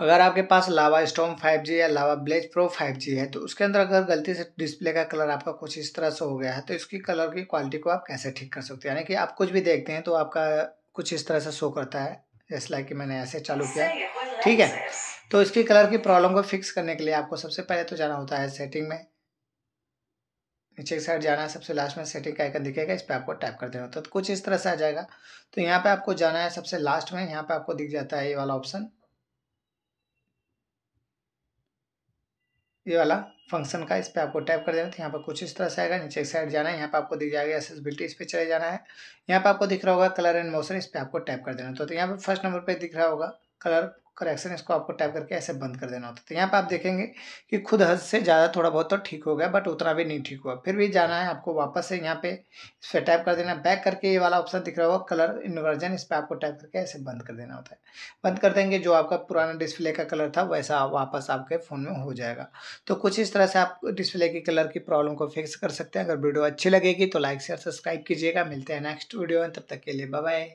अगर आपके पास लावा स्टोम 5G या लावा ब्लेज प्रो 5G है तो उसके अंदर अगर गलती से डिस्प्ले का कलर आपका कुछ इस तरह से हो गया है तो इसकी कलर की क्वालिटी को आप कैसे ठीक कर सकते हैं यानी कि आप कुछ भी देखते हैं तो आपका कुछ इस तरह से शो करता है जैसे लाइक कि मैंने ऐसे चालू किया ठीक है तो इसकी कलर की प्रॉब्लम को फिक्स करने के लिए आपको सबसे पहले तो जाना होता है सेटिंग में नीचे की साइड जाना है सबसे लास्ट में सेटिंग का आइकन दिखेगा इस पर आपको टाइप कर देना होता है तो कुछ इस तरह से आ जाएगा तो यहाँ पे आपको जाना है सबसे लास्ट में यहाँ पे आपको दिख जाता है ये वाला ऑप्शन ये वाला फंक्शन का इस पर आपको टाइप कर देना तो यहाँ पर कुछ इस तरह से आएगा नीचे एक साइड जाना है यहाँ पर आपको दिख जाएगा एसेसबिलिटी इस पर चले जाना है यहाँ पर आपको दिख रहा होगा कलर एंड मोशन इस पर आपको टाइप कर देना तो, तो यहाँ पर फर्स्ट नंबर पर दिख रहा होगा कलर करेक्शन इसको आपको टाइप करके ऐसे बंद कर देना होता है तो यहाँ पर आप देखेंगे कि खुद हद से ज़्यादा थोड़ा बहुत तो ठीक हो गया बट उतना भी नहीं ठीक हुआ फिर भी जाना है आपको वापस से यहाँ पे इस पर टाइप कर देना बैक करके ये वाला ऑप्शन दिख रहा होगा कलर इन्वर्जन इस पर आपको टाइप करके ऐसे बंद कर देना होता है बंद कर देंगे जो आपका पुराना डिस्प्ले का कलर था वैसा वापस आपके फ़ोन में हो जाएगा तो कुछ इस तरह से आप डिस्प्ले की कलर की प्रॉब्लम को फिक्स कर सकते हैं अगर वीडियो अच्छी लगेगी तो लाइक शेयर सब्सक्राइब कीजिएगा मिलते हैं नेक्स्ट वीडियो में तब तक के लिए बाय